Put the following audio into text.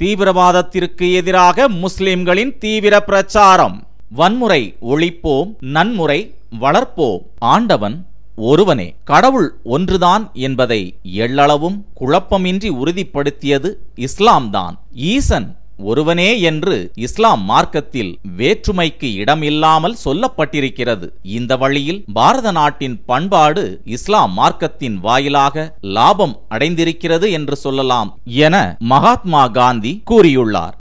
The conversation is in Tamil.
தீவிரவாதத்திற்கு எதிராக முஸ்லிம்களின் தீவிர பிரச்சாரம் வன்முறை ஒழிப்போம் நன்முறை வளர்ப்போம் ஆண்டவன் ஒருவனே கடவுள் ஒன்றுதான் என்பதை எள்ளளவும் குழப்பமின்றி உறுதிப்படுத்தியது இஸ்லாம்தான் ஈசன் ஒருவனே என்று இஸ்லாம் மார்க்கத்தில் வேற்றுமைக்கு இடமில்லாமல் சொல்லப்பட்டிருக்கிறது இந்த வழியில் பாரத நாட்டின் பண்பாடு இஸ்லாம் மார்க்கத்தின் வாயிலாக லாபம் அடைந்திருக்கிறது என்று சொல்லலாம் என மகாத்மா காந்தி கூறியுள்ளார்